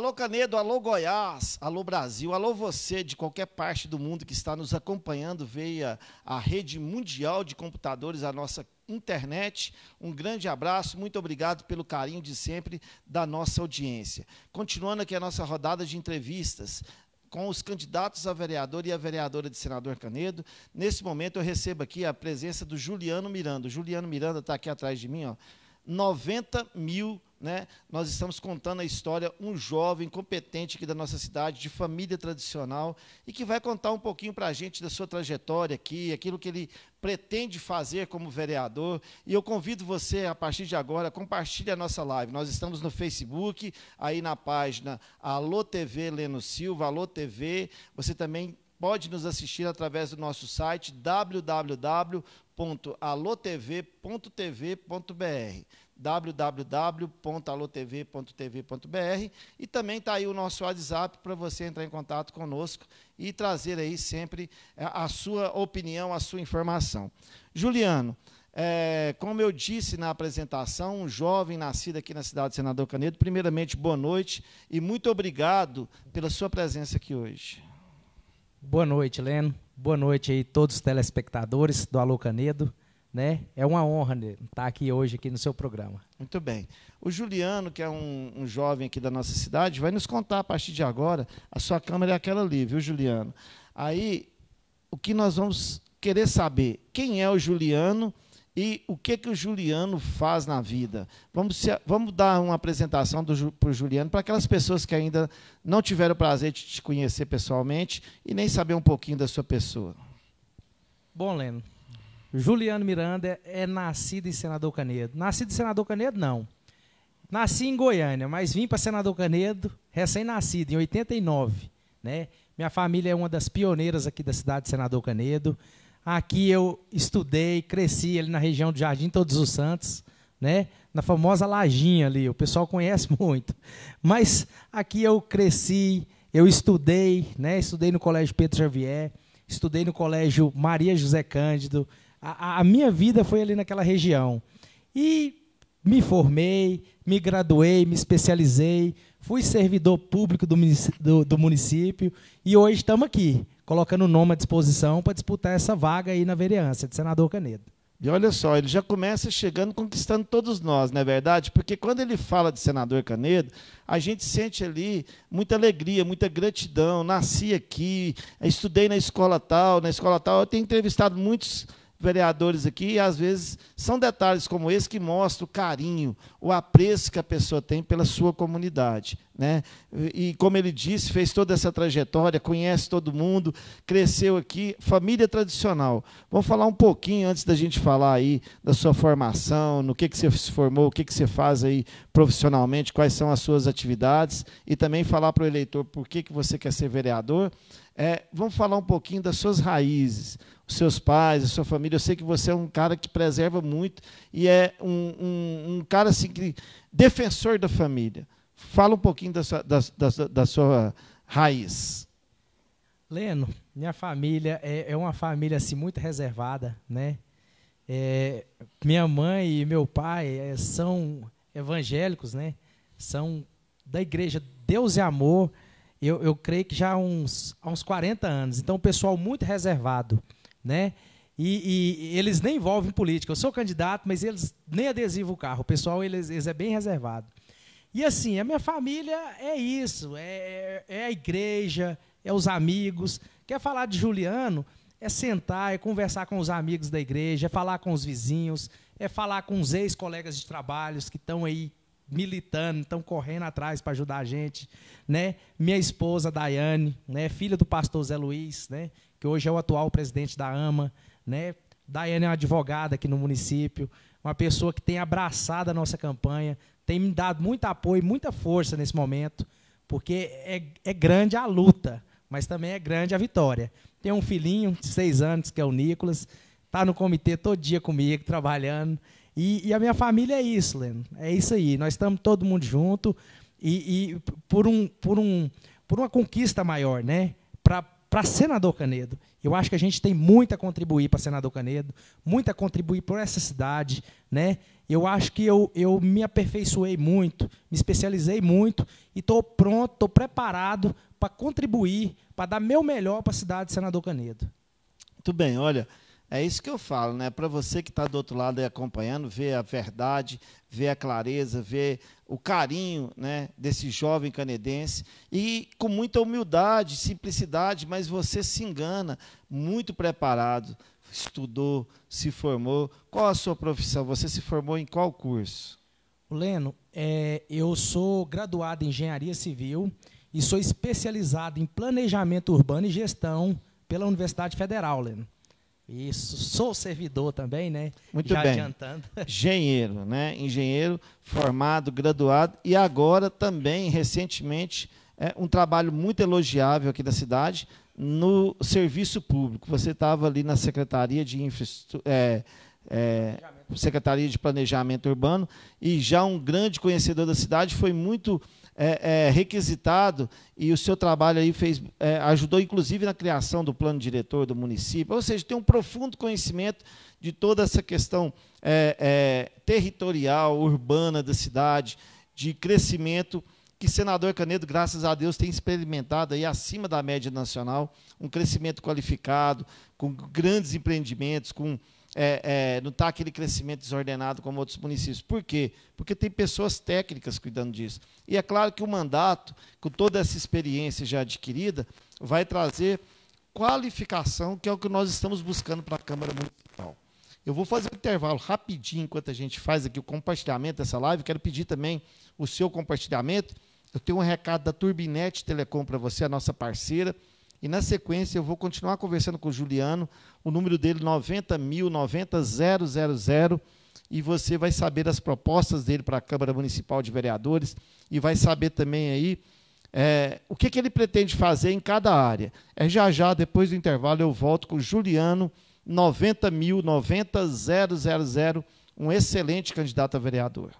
Alô Canedo, alô Goiás, alô Brasil, alô você de qualquer parte do mundo que está nos acompanhando via a rede mundial de computadores, a nossa internet. Um grande abraço, muito obrigado pelo carinho de sempre da nossa audiência. Continuando aqui a nossa rodada de entrevistas com os candidatos a vereador e a vereadora de senador Canedo. Nesse momento eu recebo aqui a presença do Juliano Miranda. O Juliano Miranda está aqui atrás de mim, ó. 90 mil né, nós estamos contando a história um jovem competente aqui da nossa cidade, de família tradicional, e que vai contar um pouquinho para a gente da sua trajetória aqui, aquilo que ele pretende fazer como vereador. E eu convido você, a partir de agora, compartilhe a nossa live. Nós estamos no Facebook, aí na página Alô TV Leno Silva, Alô TV. Você também pode nos assistir através do nosso site www.alotv.tv.br www.alotv.tv.br e também está aí o nosso WhatsApp para você entrar em contato conosco e trazer aí sempre é, a sua opinião, a sua informação. Juliano, é, como eu disse na apresentação, um jovem nascido aqui na cidade de Senador Canedo, primeiramente, boa noite e muito obrigado pela sua presença aqui hoje. Boa noite, Leno. Boa noite aí todos os telespectadores do Alô Canedo né? É uma honra estar né, tá aqui hoje aqui no seu programa. Muito bem. O Juliano, que é um, um, jovem aqui da nossa cidade, vai nos contar a partir de agora. A sua câmera é aquela ali, viu, Juliano? Aí, o que nós vamos querer saber? Quem é o Juliano e o que que o Juliano faz na vida? Vamos, se, vamos dar uma apresentação para o Juliano para aquelas pessoas que ainda não tiveram o prazer de te conhecer pessoalmente e nem saber um pouquinho da sua pessoa. Bom, Leno, Juliano Miranda é nascido em Senador Canedo. Nascido em Senador Canedo, não. Nasci em Goiânia, mas vim para Senador Canedo recém-nascido, em 89. Né? Minha família é uma das pioneiras aqui da cidade de Senador Canedo. Aqui eu estudei, cresci ali na região do Jardim Todos os Santos, né? na famosa Lajinha ali, o pessoal conhece muito. Mas aqui eu cresci, eu estudei, né? estudei no Colégio Pedro Xavier, estudei no Colégio Maria José Cândido, a, a minha vida foi ali naquela região. E me formei, me graduei, me especializei, fui servidor público do município, do, do município e hoje estamos aqui, colocando o nome à disposição para disputar essa vaga aí na vereança de senador Canedo. E olha só, ele já começa chegando conquistando todos nós, não é verdade? Porque quando ele fala de senador Canedo, a gente sente ali muita alegria, muita gratidão. Nasci aqui, estudei na escola tal, na escola tal. Eu tenho entrevistado muitos vereadores aqui, e às vezes são detalhes como esse que mostram o carinho, o apreço que a pessoa tem pela sua comunidade. Né? E, como ele disse, fez toda essa trajetória, conhece todo mundo, cresceu aqui, família tradicional. Vamos falar um pouquinho antes da gente falar aí da sua formação, no que, que você se formou, o que, que você faz aí profissionalmente, quais são as suas atividades, e também falar para o eleitor por que, que você quer ser vereador. É, vamos falar um pouquinho das suas raízes, os seus pais, a sua família. Eu sei que você é um cara que preserva muito e é um, um, um cara assim, que, defensor da família. Fala um pouquinho da sua, da, da, da sua raiz. Leno, minha família é, é, uma família assim, muito reservada, né? É, minha mãe e meu pai é, são evangélicos, né? São da igreja Deus e Amor eu, eu creio que já há uns, há uns 40 anos. Então, o pessoal muito reservado, né? E, e, eles nem envolvem política. Eu sou candidato, mas eles nem adesivam o carro. O pessoal, eles, eles é bem reservado. E assim, a minha família é isso, é, é, é a igreja, é os amigos. Quer falar de Juliano? É sentar, é conversar com os amigos da igreja, é falar com os vizinhos, é falar com os ex-colegas de trabalhos que estão aí militando, estão correndo atrás para ajudar a gente, né? Minha esposa Daiane, né, filha do pastor Zé Luiz, né, que hoje é o atual presidente da AMA, né? Daiane é uma advogada aqui no município, uma pessoa que tem abraçado a nossa campanha, tem me dado muito apoio, muita força nesse momento, porque é, é grande a luta, mas também é grande a vitória. Tem um filhinho de seis anos, que é o Nicolas, está no comitê todo dia comigo, trabalhando. E, e a minha família é isso, Leno. É isso aí. Nós estamos todo mundo junto e, e por, um, por, um, por uma conquista maior, né? para Senador Canedo. Eu acho que a gente tem muito a contribuir para Senador Canedo, muito a contribuir para essa cidade. Né? Eu acho que eu, eu me aperfeiçoei muito, me especializei muito e estou pronto, estou preparado para contribuir, para dar meu melhor para a cidade de Senador Canedo. Muito bem, olha, é isso que eu falo, né? Para você que está do outro lado aí acompanhando, ver a verdade, ver a clareza, ver o carinho né, desse jovem canedense e com muita humildade, simplicidade, mas você se engana, muito preparado, estudou, se formou. Qual a sua profissão? Você se formou em qual curso? Leno, é, eu sou graduado em engenharia civil e sou especializado em planejamento urbano e gestão pela Universidade Federal, Leno. Isso, sou servidor também, né? Muito Já bem. adiantando. Engenheiro, né? Engenheiro formado, graduado e agora também, recentemente, é um trabalho muito elogiável aqui da cidade no serviço público. Você estava ali na Secretaria de Infraestrutura. É, é, Secretaria de Planejamento Urbano e já um grande conhecedor da cidade, foi muito é, é, requisitado e o seu trabalho aí fez, é, ajudou inclusive na criação do plano diretor do município. Ou seja, tem um profundo conhecimento de toda essa questão é, é, territorial, urbana da cidade, de crescimento que senador Canedo, graças a Deus, tem experimentado aí acima da média nacional um crescimento qualificado, com grandes empreendimentos, com é, é, não está aquele crescimento desordenado como outros municípios. Por quê? Porque tem pessoas técnicas cuidando disso. E é claro que o mandato, com toda essa experiência já adquirida, vai trazer qualificação, que é o que nós estamos buscando para a Câmara Municipal. Eu vou fazer um intervalo rapidinho, enquanto a gente faz aqui o compartilhamento dessa live. Quero pedir também o seu compartilhamento. Eu tenho um recado da Turbinet Telecom para você, a nossa parceira. E na sequência eu vou continuar conversando com o Juliano, o número dele 90 mil, 90 000, e você vai saber as propostas dele para a Câmara Municipal de Vereadores e vai saber também aí é, o que, que, ele pretende fazer em cada área. É já já, depois do intervalo, eu volto com o Juliano 90 mil, 90 000, um excelente candidato a vereador.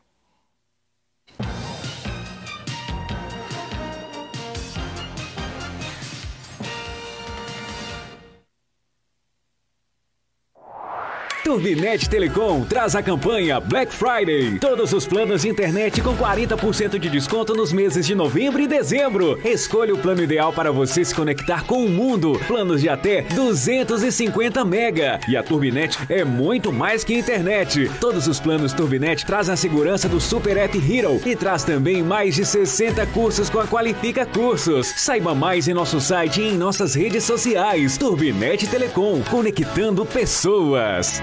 Turbinet Telecom traz a campanha Black Friday. Todos os planos de internet com 40% de desconto nos meses de novembro e dezembro. Escolha o plano ideal para você se conectar com o mundo. Planos de até 250 mega. E a Turbinet é muito mais que internet. Todos os planos Turbinet traz a segurança do Super App Hero e traz também mais de 60 cursos com a Qualifica Cursos. Saiba mais em nosso site e em nossas redes sociais. Turbinet Telecom, conectando pessoas.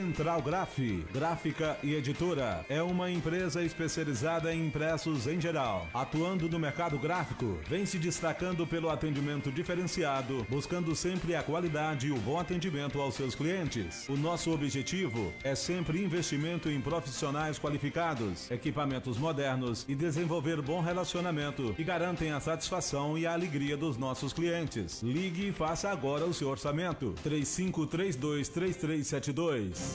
Central Graf, gráfica e editora, é uma empresa especializada em impressos em geral, atuando no mercado gráfico, vem se destacando pelo atendimento diferenciado, buscando sempre a qualidade e o bom atendimento aos seus clientes. O nosso objetivo é sempre investimento em profissionais qualificados, equipamentos modernos e desenvolver bom relacionamento que garantem a satisfação e a alegria dos nossos clientes. Ligue e faça agora o seu orçamento. 3532 3372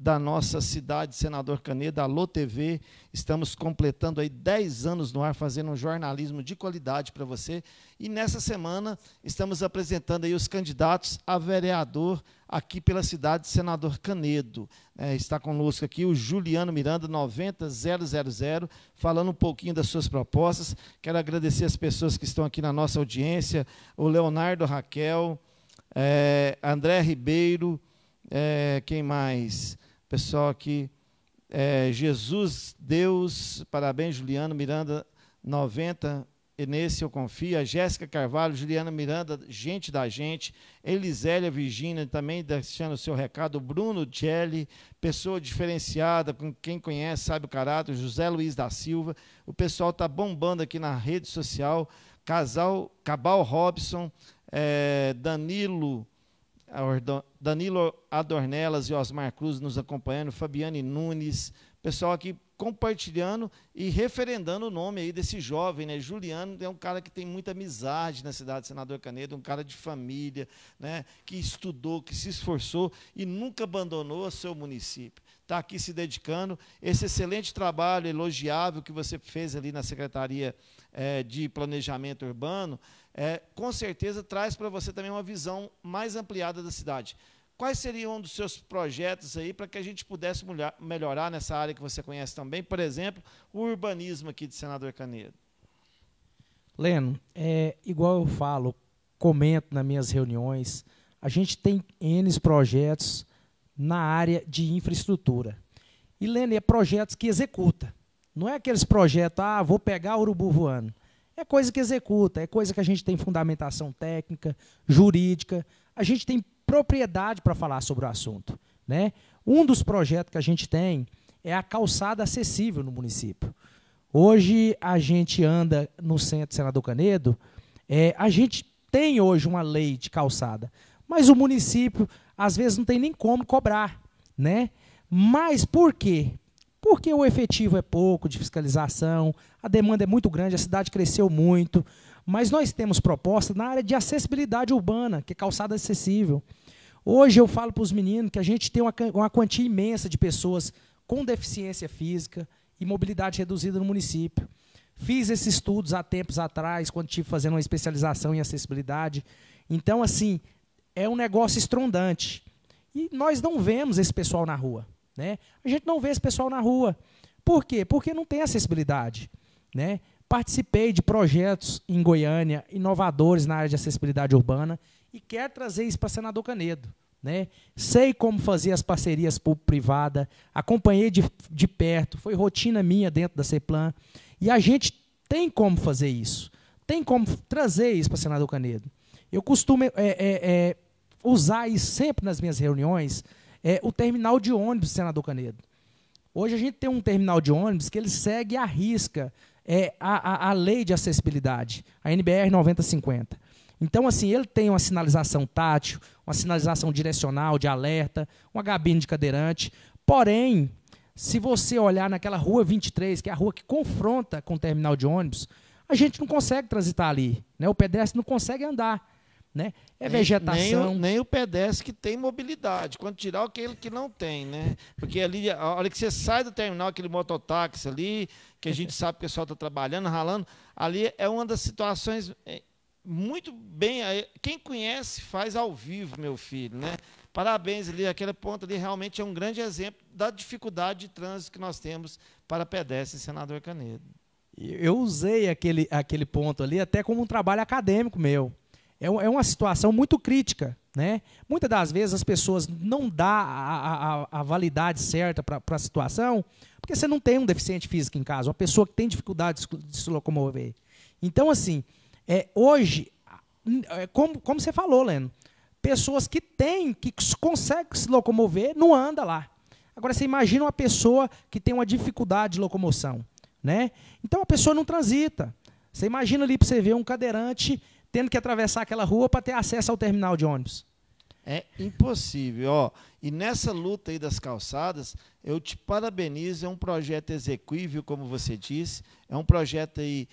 da nossa cidade, Senador Caneda, Alô TV. Estamos completando aí 10 anos no ar, fazendo um jornalismo de qualidade para você. E nessa semana estamos apresentando aí os candidatos a vereador aqui pela cidade de Senador Canedo. É, está conosco aqui o Juliano Miranda, 90000, falando um pouquinho das suas propostas. Quero agradecer as pessoas que estão aqui na nossa audiência, o Leonardo Raquel, é, André Ribeiro, é, quem mais? Pessoal aqui, é, Jesus, Deus, parabéns, Juliano Miranda, 90 nesse eu confio, a Jéssica Carvalho, Juliana Miranda, gente da gente, Elisélia Virginia também deixando o seu recado, Bruno Gelli, pessoa diferenciada, com quem conhece, sabe o caráter, José Luiz da Silva, o pessoal está bombando aqui na rede social, casal Cabal Robson, é, Danilo Danilo Adornelas e Osmar Cruz nos acompanhando, Fabiane Nunes, pessoal aqui compartilhando e referendando o nome aí desse jovem, né? Juliano é um cara que tem muita amizade na cidade de Senador Canedo, um cara de família, né? Que estudou, que se esforçou e nunca abandonou o seu município. Está aqui se dedicando. Esse excelente trabalho elogiável que você fez ali na Secretaria é, de Planejamento Urbano, é, com certeza traz para você também uma visão mais ampliada da cidade. Quais seriam um dos seus projetos aí para que a gente pudesse melhorar nessa área que você conhece também? Por exemplo, o urbanismo aqui de Senador Canedo. Leno, é, igual eu falo, comento nas minhas reuniões, a gente tem N projetos na área de infraestrutura. E, Leno, é projetos que executa. Não é aqueles projetos, ah, vou pegar o urubu voando. É coisa que executa, é coisa que a gente tem fundamentação técnica, jurídica. A gente tem propriedade para falar sobre o assunto. Né? Um dos projetos que a gente tem é a calçada acessível no município. Hoje a gente anda no centro Senador Canedo, é, a gente tem hoje uma lei de calçada, mas o município às vezes não tem nem como cobrar, né? Mas por quê? Porque o efetivo é pouco de fiscalização, a demanda é muito grande, a cidade cresceu muito, mas nós temos proposta na área de acessibilidade urbana, que é calçada acessível. Hoje eu falo para os meninos que a gente tem uma, uma quantia imensa de pessoas com deficiência física e mobilidade reduzida no município. Fiz esses estudos há tempos atrás, quando estive fazendo uma especialização em acessibilidade. Então, assim, é um negócio estrondante. E nós não vemos esse pessoal na rua. Né? A gente não vê esse pessoal na rua. Por quê? Porque não tem acessibilidade. Né? Participei de projetos em Goiânia inovadores na área de acessibilidade urbana e quero trazer isso para senador Canedo. Né? Sei como fazer as parcerias público-privada, acompanhei de, de perto, foi rotina minha dentro da CEPLAN. E a gente tem como fazer isso, tem como trazer isso para senador Canedo. Eu costumo é, é, é, usar isso sempre nas minhas reuniões, é o terminal de ônibus, senador Canedo. Hoje a gente tem um terminal de ônibus que ele segue a risca é, a, a, a lei de acessibilidade, a NBR 9050. Então, assim, ele tem uma sinalização tátil, uma sinalização direcional de alerta, uma gabine de cadeirante. Porém, se você olhar naquela rua 23, que é a rua que confronta com o terminal de ônibus, a gente não consegue transitar ali. Né? O pedestre não consegue andar né? É vegetação. Nem, nem, o, pedestre que tem mobilidade. Quando tirar aquele que não tem, né? Porque ali, a hora que você sai do terminal, aquele mototáxi ali, que a gente sabe que o pessoal está trabalhando, ralando, ali é uma das situações é, muito bem. É, quem conhece faz ao vivo, meu filho, né? Parabéns ali, aquele ponto ali realmente é um grande exemplo da dificuldade de trânsito que nós temos para pedestre, senador Canedo. Eu usei aquele, aquele ponto ali até como um trabalho acadêmico meu. É, é, uma situação muito crítica. Né? Muitas das vezes as pessoas não dão a, a, a validade certa para a situação, porque você não tem um deficiente físico em casa, uma pessoa que tem dificuldade de se locomover. Então, assim, é, hoje, é, como, como você falou, Leno, pessoas que têm, que conseguem se locomover, não anda lá. Agora, você imagina uma pessoa que tem uma dificuldade de locomoção. Né? Então, a pessoa não transita. Você imagina ali para você ver um cadeirante tendo que atravessar aquela rua para ter acesso ao terminal de ônibus. É impossível, ó. E nessa luta aí das calçadas, eu te parabenizo, é um projeto exequível, como você disse, é um projeto aí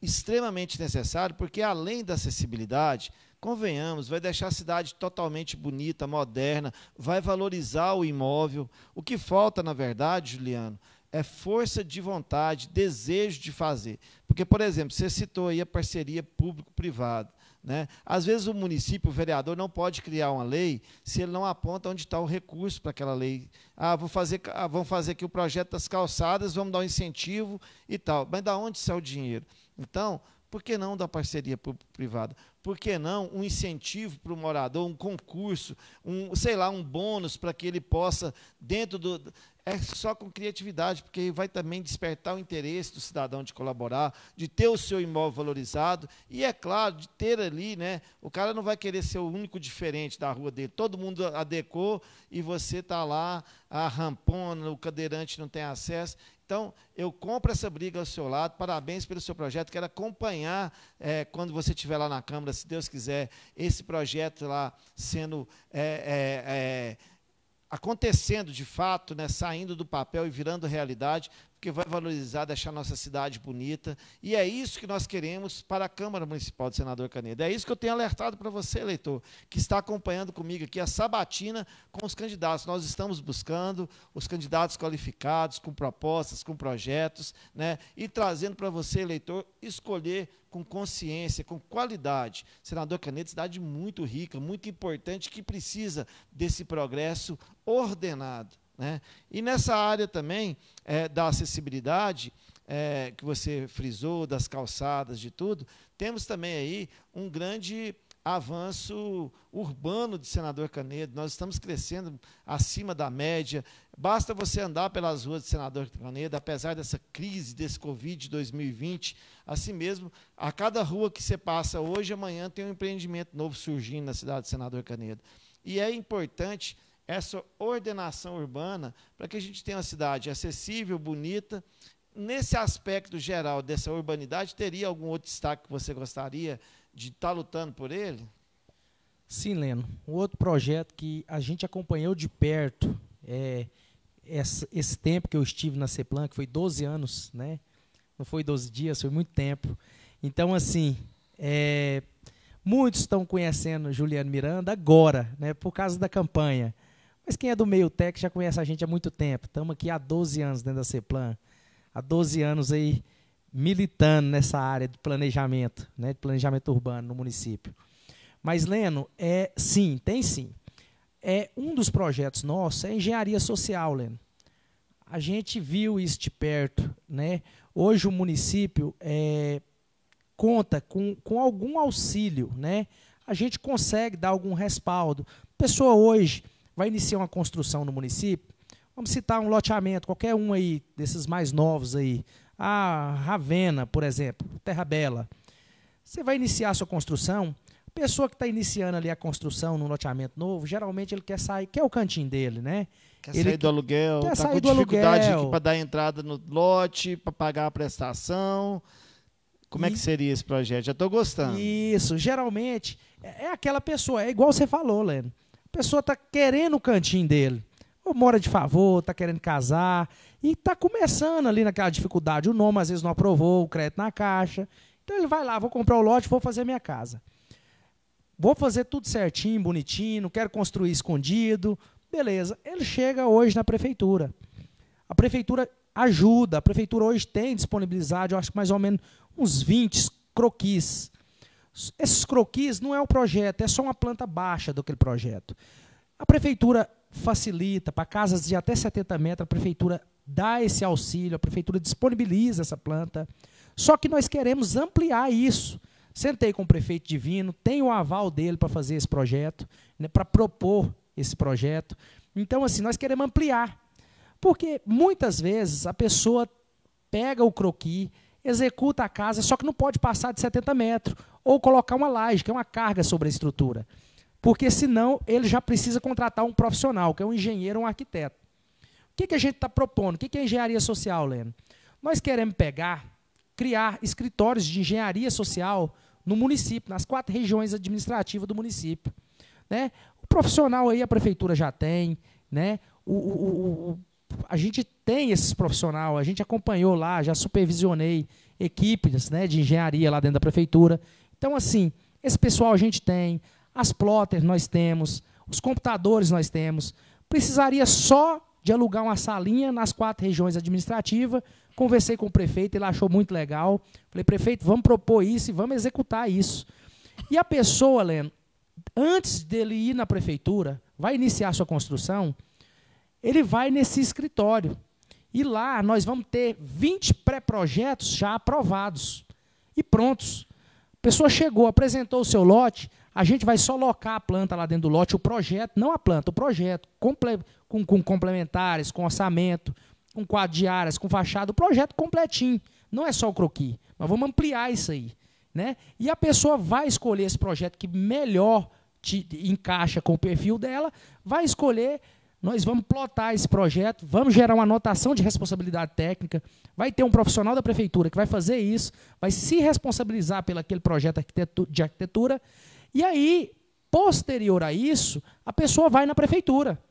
extremamente necessário, porque além da acessibilidade, convenhamos, vai deixar a cidade totalmente bonita, moderna, vai valorizar o imóvel. O que falta, na verdade, Juliano, é força de vontade, desejo de fazer. Porque, por exemplo, você citou aí a parceria público-privada. Né? Às vezes o município, o vereador, não pode criar uma lei se ele não aponta onde está o recurso para aquela lei. Ah, vou fazer, ah, vamos fazer aqui o projeto das calçadas, vamos dar um incentivo e tal. Mas de onde sai o dinheiro? Então, por que não da parceria público-privada? Por que não um incentivo para o morador, um concurso, um, sei lá, um bônus para que ele possa, dentro do, é só com criatividade, porque vai também despertar o interesse do cidadão de colaborar, de ter o seu imóvel valorizado e, é claro, de ter ali, né? O cara não vai querer ser o único diferente da rua dele. Todo mundo adequou e você está lá, a rampona, o cadeirante não tem acesso. Então, eu compro essa briga ao seu lado, parabéns pelo seu projeto, quero acompanhar, é, quando você estiver lá na Câmara, se Deus quiser, esse projeto lá sendo é, é, acontecendo de fato, né, saindo do papel e virando realidade, porque vai valorizar, deixar nossa cidade bonita. E é isso que nós queremos para a Câmara Municipal de Senador Canedo. É isso que eu tenho alertado para você, eleitor, que está acompanhando comigo aqui a sabatina com os candidatos. Nós estamos buscando os candidatos qualificados, com propostas, com projetos, né, e trazendo para você, eleitor, escolher com consciência, com qualidade. Senador Caneta, cidade muito rica, muito importante, que precisa desse progresso ordenado. Né? E nessa área também é, da acessibilidade, é, que você frisou, das calçadas, de tudo, temos também aí um grande avanço urbano de Senador Canedo. Nós estamos crescendo acima da média. Basta você andar pelas ruas de Senador Canedo, apesar dessa crise desse Covid 2020, assim mesmo, a cada rua que você passa hoje, amanhã tem um empreendimento novo surgindo na cidade de Senador Canedo. E é importante essa ordenação urbana para que a gente tenha uma cidade acessível, bonita. Nesse aspecto geral dessa urbanidade, teria algum outro destaque que você gostaria de de estar tá lutando por ele? Sim, Leno. Um outro projeto que a gente acompanhou de perto é esse, esse tempo que eu estive na CEPLAN, que foi 12 anos, né? Não foi 12 dias, foi muito tempo. Então, assim, é, muitos estão conhecendo Juliano Miranda agora, né? Por causa da campanha. Mas quem é do meio tech já conhece a gente há muito tempo. Estamos aqui há 12 anos dentro da CEPLAN. Há 12 anos aí militando nessa área de planejamento, né, de planejamento urbano no município. Mas, Leno, é, sim, tem sim. É Um dos projetos nossos é engenharia social, Leno. A gente viu isso de perto. Né? Hoje o município é, conta com, com algum auxílio, né? a gente consegue dar algum respaldo. A pessoa hoje vai iniciar uma construção no município, vamos citar um loteamento, qualquer um aí, desses mais novos aí a Ravena, por exemplo, Terra Bela. Você vai iniciar a sua construção, a pessoa que está iniciando ali a construção no loteamento novo, geralmente ele quer sair, quer o cantinho dele, né? Quer ele sair do aluguel, quer tá sair com do dificuldade para dar entrada no lote, para pagar a prestação. Como e... é que seria esse projeto? Já estou gostando. Isso, geralmente é, é aquela pessoa, é igual você falou, Leno. A pessoa está querendo o cantinho dele. Ou mora de favor, está querendo casar, e está começando ali naquela dificuldade. O nome às vezes não aprovou, o crédito na caixa. Então ele vai lá, vou comprar o lote, vou fazer minha casa. Vou fazer tudo certinho, bonitinho, não quero construir escondido. Beleza. Ele chega hoje na prefeitura. A prefeitura ajuda, a prefeitura hoje tem disponibilidade, eu acho que mais ou menos uns 20 croquis. Esses croquis não é o projeto, é só uma planta baixa aquele projeto. A prefeitura facilita, para casas de até 70 metros, a prefeitura dá esse auxílio, a prefeitura disponibiliza essa planta. Só que nós queremos ampliar isso. Sentei com o prefeito Divino, tenho o aval dele para fazer esse projeto, né, para propor esse projeto. Então, assim, nós queremos ampliar. Porque muitas vezes a pessoa pega o croqui, executa a casa, só que não pode passar de 70 metros, ou colocar uma laje, que é uma carga sobre a estrutura. Porque senão ele já precisa contratar um profissional, que é um engenheiro ou um arquiteto que, que a gente está propondo? O que, que é engenharia social, Leno? Nós queremos pegar, criar escritórios de engenharia social no município, nas quatro regiões administrativas do município. Né? O profissional aí a prefeitura já tem, né? o, o, o a gente tem esses profissionais, a gente acompanhou lá, já supervisionei equipes né, de engenharia lá dentro da prefeitura. Então, assim, esse pessoal a gente tem, as plotters nós temos, os computadores nós temos. Precisaria só de alugar uma salinha nas quatro regiões administrativas. Conversei com o prefeito, ele achou muito legal. Falei, prefeito, vamos propor isso e vamos executar isso. E a pessoa, Leno, antes dele ir na prefeitura, vai iniciar sua construção, ele vai nesse escritório. E lá nós vamos ter 20 pré-projetos já aprovados e prontos. A pessoa chegou, apresentou o seu lote, a gente vai só locar a planta lá dentro do lote, o projeto, não a planta, o projeto, com, com complementares, com orçamento, com quadro de áreas, com fachada, o projeto completinho. Não é só o croqui, mas vamos ampliar isso aí. Né? E a pessoa vai escolher esse projeto que melhor te, encaixa com o perfil dela, vai escolher nós vamos plotar esse projeto, vamos gerar uma anotação de responsabilidade técnica, vai ter um profissional da prefeitura que vai fazer isso, vai se responsabilizar pelo aquele projeto de arquitetura e aí, posterior a isso, a pessoa vai na prefeitura.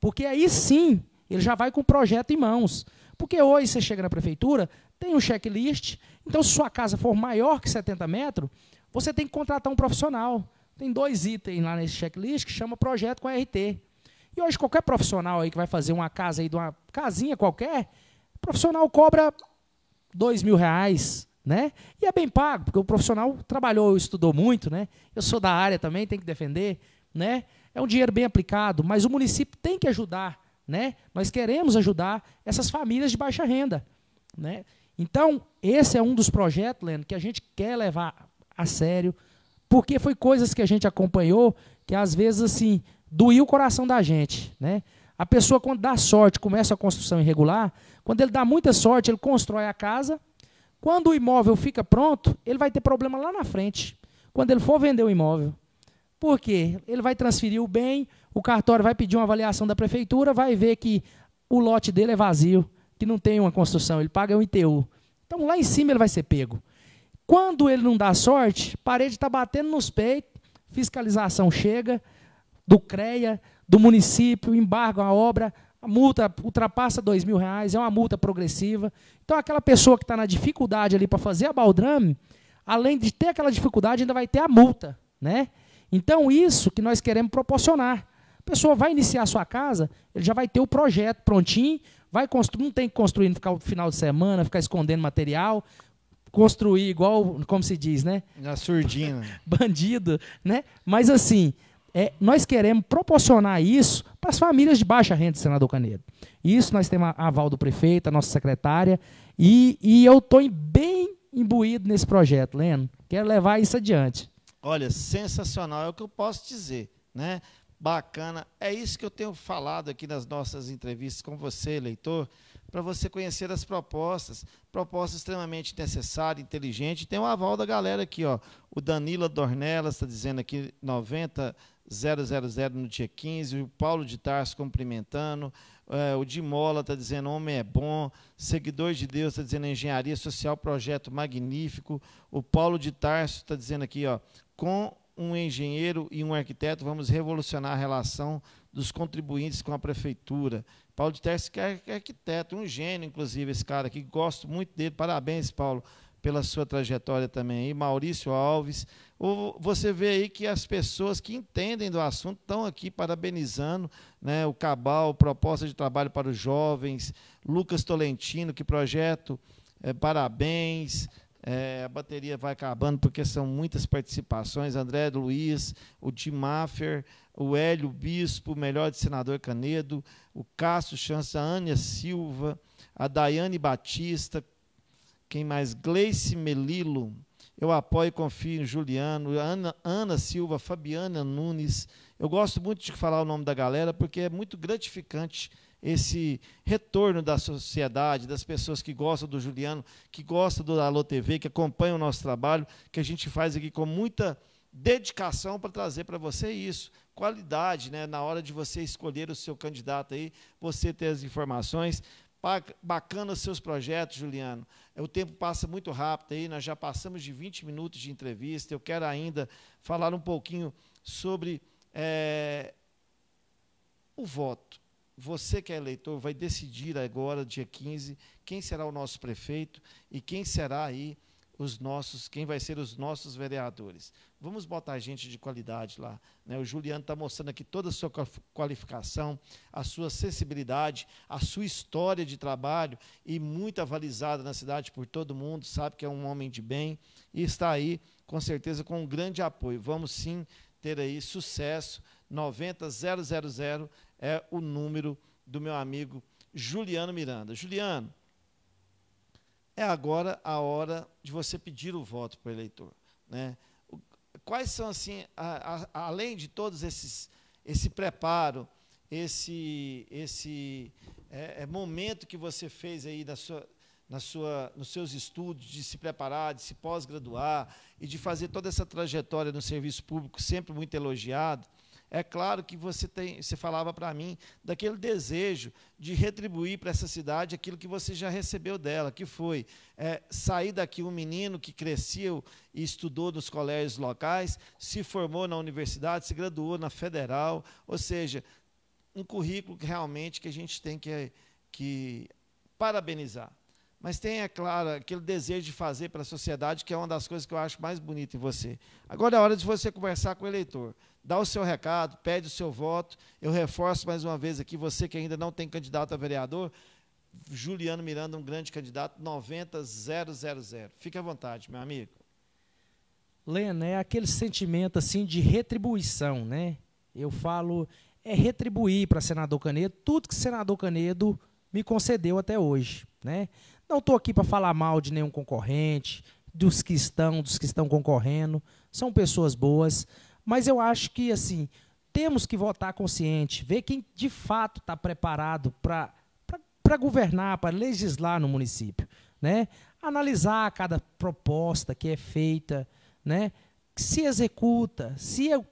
Porque aí sim, ele já vai com o projeto em mãos. Porque hoje você chega na prefeitura, tem um checklist, então se sua casa for maior que 70 metros, você tem que contratar um profissional. Tem dois itens lá nesse checklist que chama projeto com RT. E hoje qualquer profissional aí que vai fazer uma casa aí de uma casinha qualquer, o profissional cobra dois mil reais, né? E é bem pago, porque o profissional trabalhou, estudou muito, né? Eu sou da área também, tem que defender, né? É um dinheiro bem aplicado, mas o município tem que ajudar, né? Nós queremos ajudar essas famílias de baixa renda, né? Então, esse é um dos projetos, Leandro, que a gente quer levar a sério, porque foi coisas que a gente acompanhou que às vezes assim, doiu o coração da gente, né? A pessoa quando dá sorte, começa a construção irregular, quando ele dá muita sorte, ele constrói a casa, quando o imóvel fica pronto, ele vai ter problema lá na frente, quando ele for vender o imóvel. Por quê? Ele vai transferir o bem, o cartório vai pedir uma avaliação da prefeitura, vai ver que o lote dele é vazio, que não tem uma construção, ele paga o ITU. Então lá em cima ele vai ser pego. Quando ele não dá sorte, parede está batendo nos peitos, fiscalização chega, do CREA, do município, embargam a obra, a multa ultrapassa dois mil reais, é uma multa progressiva. Então aquela pessoa que está na dificuldade ali para fazer a baldrame, além de ter aquela dificuldade, ainda vai ter a multa. Né? Então isso que nós queremos proporcionar. A pessoa vai iniciar a sua casa, ele já vai ter o projeto prontinho, vai construir, não tem que construir, ficar o final de semana, ficar escondendo material, construir igual, como se diz, né? Na surdina. Bandido, né? Mas assim, é, nós queremos proporcionar isso para as famílias de baixa renda, senador Canedo. Isso nós temos a aval do prefeito, a nossa secretária, e, e eu estou bem imbuído nesse projeto, Leno. Quero levar isso adiante. Olha, sensacional, é o que eu posso dizer, né? Bacana. É isso que eu tenho falado aqui nas nossas entrevistas com você, eleitor, para você conhecer as propostas. Proposta extremamente necessária, inteligente. Tem o aval da galera aqui, ó. O Danila Dornelas está dizendo aqui 90 000 no dia 15, o Paulo de Tarso cumprimentando, é, o de Mola está dizendo homem é bom, seguidor de Deus está dizendo engenharia social, projeto magnífico, o Paulo de Tarso está dizendo aqui, ó, com um engenheiro e um arquiteto, vamos revolucionar a relação dos contribuintes com a prefeitura. Paulo de Tarso que é arquiteto, um gênio, inclusive, esse cara aqui, gosto muito dele, parabéns, Paulo pela sua trajetória também, e Maurício Alves. você vê aí que as pessoas que entendem do assunto estão aqui parabenizando né, o Cabal, proposta de trabalho para os jovens, Lucas Tolentino, que projeto, é, parabéns. É, a bateria vai acabando porque são muitas participações. André Luiz, o Tim Maffer, o Hélio Bispo, melhor de senador Canedo, o Cássio Chança, a Ania Silva, a Daiane Batista, quem mais? Gleice Melilo. Eu apoio e confio em Juliano, Ana, Ana Silva, Fabiana Nunes. Eu gosto muito de falar o nome da galera, porque é muito gratificante esse retorno da sociedade, das pessoas que gostam do Juliano, que gostam do Alô TV, que acompanham o nosso trabalho, que a gente faz aqui com muita dedicação para trazer para você isso. Qualidade, né? Na hora de você escolher o seu candidato aí, você ter as informações. Bacana seus projetos, Juliano. O tempo passa muito rápido aí, nós já passamos de 20 minutos de entrevista. Eu quero ainda falar um pouquinho sobre é, o voto. Você que é eleitor vai decidir agora, dia 15, quem será o nosso prefeito e quem será aí os nossos, quem vai ser os nossos vereadores. Vamos botar gente de qualidade lá. Né? O Juliano está mostrando aqui toda a sua qualificação, a sua sensibilidade, a sua história de trabalho e muito avalizada na cidade por todo mundo, sabe que é um homem de bem e está aí, com certeza, com um grande apoio. Vamos sim ter aí sucesso. 90000 é o número do meu amigo Juliano Miranda. Juliano, é agora a hora de você pedir o voto para o eleitor. Né? Quais são, assim, a, a, além de todos esses, esse preparo, esse, esse é, é, momento que você fez aí na sua, na sua, nos seus estudos, de se preparar, de se pós-graduar e de fazer toda essa trajetória no serviço público, sempre muito elogiado, é claro que você, tem, você falava para mim daquele desejo de retribuir para essa cidade aquilo que você já recebeu dela, que foi é, sair daqui um menino que cresceu e estudou nos colégios locais, se formou na universidade, se graduou na federal, ou seja, um currículo que realmente que a gente tem que, que parabenizar. Mas tem, é claro, aquele desejo de fazer para a sociedade, que é uma das coisas que eu acho mais bonita em você. Agora é a hora de você conversar com o eleitor. Dá o seu recado, pede o seu voto. Eu reforço mais uma vez aqui, você que ainda não tem candidato a vereador, Juliano Miranda, um grande candidato, 90-000. Fique à vontade, meu amigo. Lena, é aquele sentimento assim de retribuição, né? Eu falo, é retribuir para senador Canedo tudo que senador Canedo me concedeu até hoje. Né? Não estou aqui para falar mal de nenhum concorrente, dos que estão, dos que estão concorrendo. São pessoas boas, mas eu acho que assim temos que votar consciente, ver quem de fato está preparado para para governar, para legislar no município, né? Analisar cada proposta que é feita, né? se executa, se é o,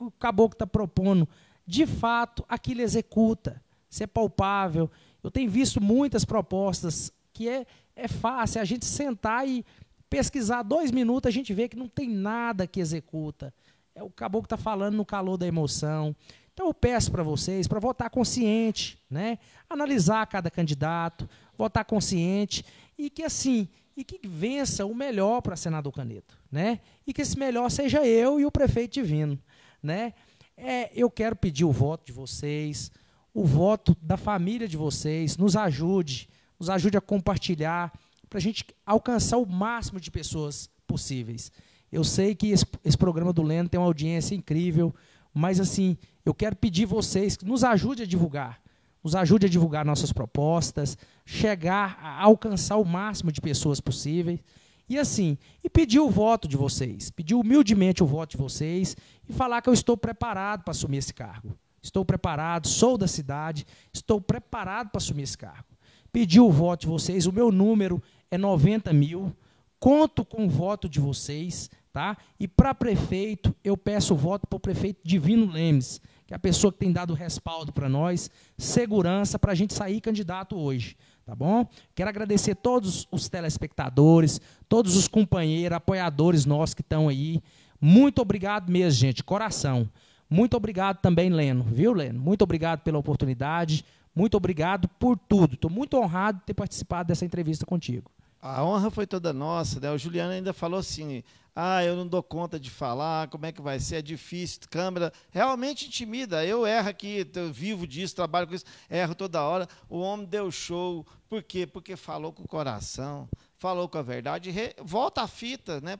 o caboclo está propondo, de fato aquilo executa, se é palpável eu tenho visto muitas propostas que é, é fácil a gente sentar e pesquisar dois minutos, a gente vê que não tem nada que executa. É o caboclo está falando no calor da emoção. Então eu peço para vocês para votar consciente, né? Analisar cada candidato, votar consciente e que assim e que vença o melhor para senador Caneto, né? E que esse melhor seja eu e o prefeito Divino, né? É, eu quero pedir o voto de vocês o voto da família de vocês, nos ajude, nos ajude a compartilhar, para a gente alcançar o máximo de pessoas possíveis. Eu sei que esse, esse programa do Leno tem uma audiência incrível, mas assim, eu quero pedir vocês que nos ajude a divulgar, nos ajude a divulgar nossas propostas, chegar a alcançar o máximo de pessoas possíveis. E assim, e pedir o voto de vocês, pedir humildemente o voto de vocês e falar que eu estou preparado para assumir esse cargo estou preparado, sou da cidade, estou preparado para assumir esse cargo. Pedi o voto de vocês, o meu número é 90 mil, conto com o voto de vocês, tá? E para prefeito, eu peço o voto para o prefeito Divino Lemes, que é a pessoa que tem dado respaldo para nós, segurança para a gente sair candidato hoje, tá bom? Quero agradecer todos os telespectadores, todos os companheiros, apoiadores nossos que estão aí. Muito obrigado mesmo, gente, coração. Muito obrigado também, Leno, viu, Leno? Muito obrigado pela oportunidade, muito obrigado por tudo. Estou muito honrado de ter participado dessa entrevista contigo. A honra foi toda nossa, né? O Juliano ainda falou assim: ah, eu não dou conta de falar, como é que vai ser? É difícil, câmera. Realmente intimida. Eu erro aqui, eu vivo disso, trabalho com isso, erro toda hora. O homem deu show. Por quê? Porque falou com o coração, falou com a verdade. Re... Volta a fita, né?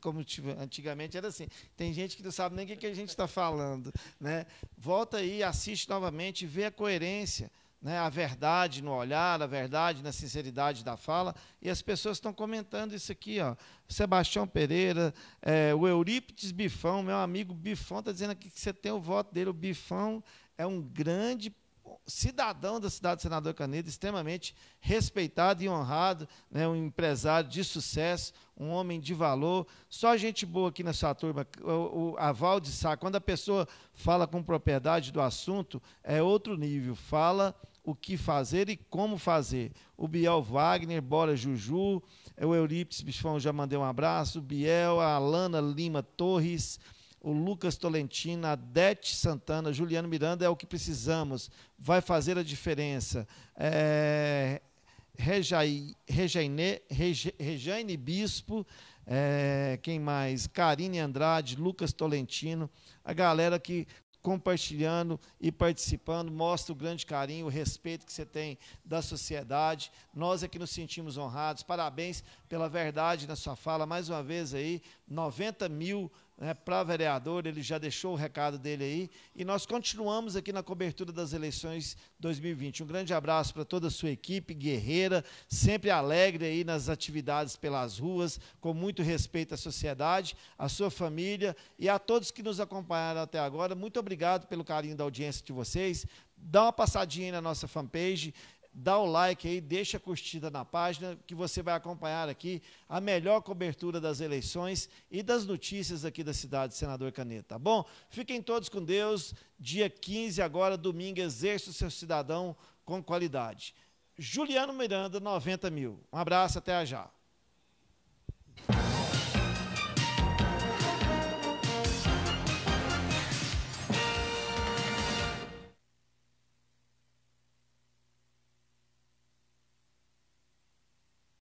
Como antigamente era assim. Tem gente que não sabe nem o que, que a gente está falando. Né? Volta aí, assiste novamente, vê a coerência né, a verdade no olhar, a verdade na sinceridade da fala, e as pessoas estão comentando isso aqui, ó. Sebastião Pereira, é, o Eurípides Bifão, meu amigo Bifão, está dizendo aqui que você tem o voto dele. O Bifão é um grande cidadão da cidade do Senador Canedo, extremamente respeitado e honrado, né, um empresário de sucesso, um homem de valor. Só gente boa aqui nessa turma. O, o, a Val de Sá, quando a pessoa fala com propriedade do assunto, é outro nível. Fala o que fazer e como fazer. O Biel Wagner, Bora Juju, é o Eurípides já mandei um abraço. O Biel, a Alana Lima Torres, o Lucas Tolentino, a Dete Santana, Juliano Miranda, é o que precisamos. Vai fazer a diferença. É, Rejaine, Rejaine Bispo, é, quem mais? Karine Andrade, Lucas Tolentino, a galera que compartilhando e participando, mostra o grande carinho, o respeito que você tem da sociedade. Nós aqui é nos sentimos honrados. Parabéns pela verdade na sua fala. Mais uma vez aí, 90 mil né, para vereador, ele já deixou o recado dele aí. E nós continuamos aqui na cobertura das eleições 2020. Um grande abraço para toda a sua equipe guerreira, sempre alegre aí nas atividades pelas ruas, com muito respeito à sociedade, à sua família e a todos que nos acompanharam até agora. Muito obrigado pelo carinho da audiência de vocês. Dá uma passadinha aí na nossa fanpage dá o like aí, deixa a curtida na página, que você vai acompanhar aqui a melhor cobertura das eleições e das notícias aqui da cidade, Senador Caneta, tá bom? Fiquem todos com Deus. Dia 15 agora, domingo, exerça o seu cidadão com qualidade. Juliano Miranda, 90 mil. Um abraço, até já.